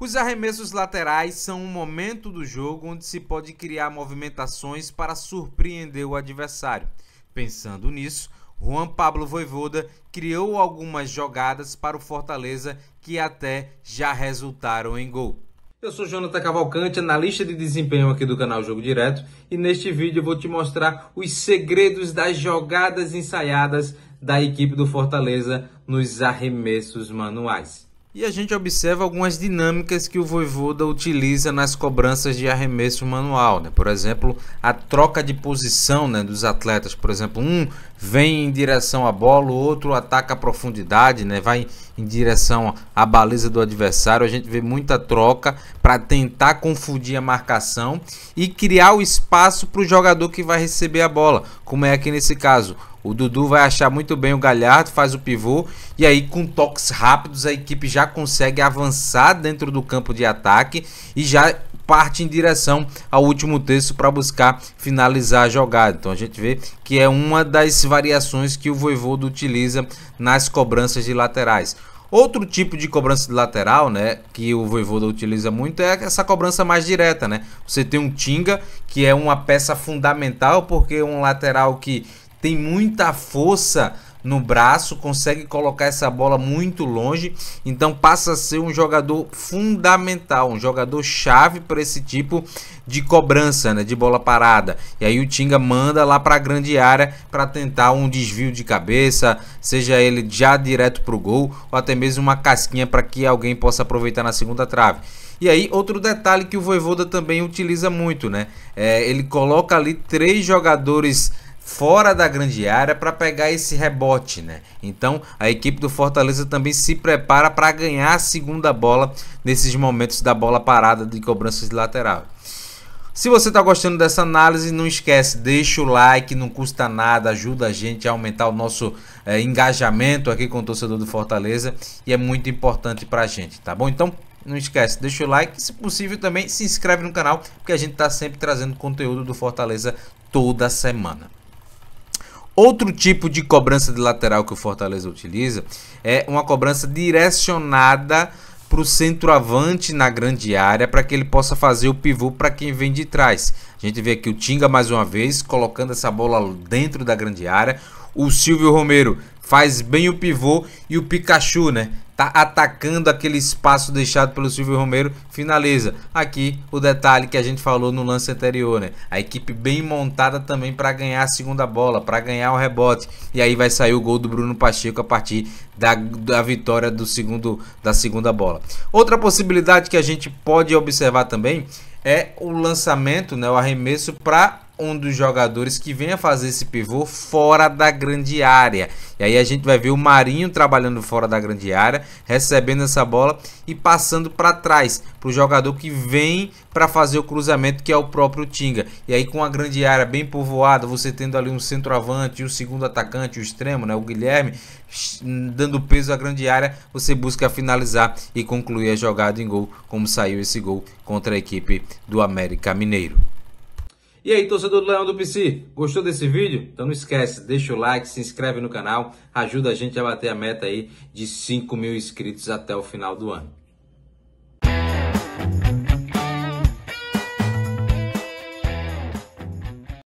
Os arremessos laterais são um momento do jogo onde se pode criar movimentações para surpreender o adversário. Pensando nisso, Juan Pablo Voivoda criou algumas jogadas para o Fortaleza que até já resultaram em gol. Eu sou Jonathan Cavalcante, analista de desempenho aqui do canal Jogo Direto, e neste vídeo eu vou te mostrar os segredos das jogadas ensaiadas da equipe do Fortaleza nos arremessos manuais. E a gente observa algumas dinâmicas que o Voivoda utiliza nas cobranças de arremesso manual, né? Por exemplo, a troca de posição né, dos atletas, por exemplo, um vem em direção à bola, o outro ataca a profundidade, né? Vai em direção à baliza do adversário. A gente vê muita troca para tentar confundir a marcação e criar o espaço para o jogador que vai receber a bola, como é aqui nesse caso. O Dudu vai achar muito bem o Galhardo, faz o pivô e aí com toques rápidos a equipe já consegue avançar dentro do campo de ataque e já parte em direção ao último terço para buscar finalizar a jogada. Então a gente vê que é uma das variações que o Voivodo utiliza nas cobranças de laterais. Outro tipo de cobrança de lateral, né, que o Voivoda utiliza muito é essa cobrança mais direta, né? Você tem um Tinga, que é uma peça fundamental porque um lateral que tem muita força no braço, consegue colocar essa bola muito longe, então passa a ser um jogador fundamental, um jogador chave para esse tipo de cobrança, né, de bola parada. E aí o Tinga manda lá para a grande área para tentar um desvio de cabeça, seja ele já direto para o gol ou até mesmo uma casquinha para que alguém possa aproveitar na segunda trave. E aí, outro detalhe que o Voivoda também utiliza muito, né? É, ele coloca ali três jogadores fora da grande área para pegar esse rebote, né? Então a equipe do Fortaleza também se prepara para ganhar a segunda bola nesses momentos da bola parada de cobranças de lateral. Se você está gostando dessa análise, não esquece, deixa o like, não custa nada, ajuda a gente a aumentar o nosso é, engajamento aqui com o torcedor do Fortaleza e é muito importante para a gente, tá bom? Então não esquece, deixa o like, se possível também se inscreve no canal, porque a gente está sempre trazendo conteúdo do Fortaleza toda semana. Outro tipo de cobrança de lateral que o Fortaleza utiliza é uma cobrança direcionada para o centroavante na grande área para que ele possa fazer o pivô para quem vem de trás. A gente vê aqui o Tinga mais uma vez colocando essa bola dentro da grande área. O Silvio Romero Faz bem o pivô e o Pikachu, né? Tá atacando aquele espaço deixado pelo Silvio Romero, finaliza. Aqui o detalhe que a gente falou no lance anterior, né? A equipe bem montada também para ganhar a segunda bola, para ganhar o rebote. E aí vai sair o gol do Bruno Pacheco a partir da, da vitória do segundo da segunda bola. Outra possibilidade que a gente pode observar também é o lançamento, né, o arremesso para um dos jogadores que venha fazer esse pivô fora da grande área. E aí a gente vai ver o Marinho trabalhando fora da grande área, recebendo essa bola e passando para trás para o jogador que vem para fazer o cruzamento, que é o próprio Tinga. E aí com a grande área bem povoada, você tendo ali um centroavante e o segundo atacante, o extremo, né, o Guilherme, dando peso à grande área, você busca finalizar e concluir a jogada em gol, como saiu esse gol contra a equipe do América Mineiro. E aí, torcedor do Leão do PC, gostou desse vídeo? Então não esquece, deixa o like, se inscreve no canal, ajuda a gente a bater a meta aí de 5 mil inscritos até o final do ano.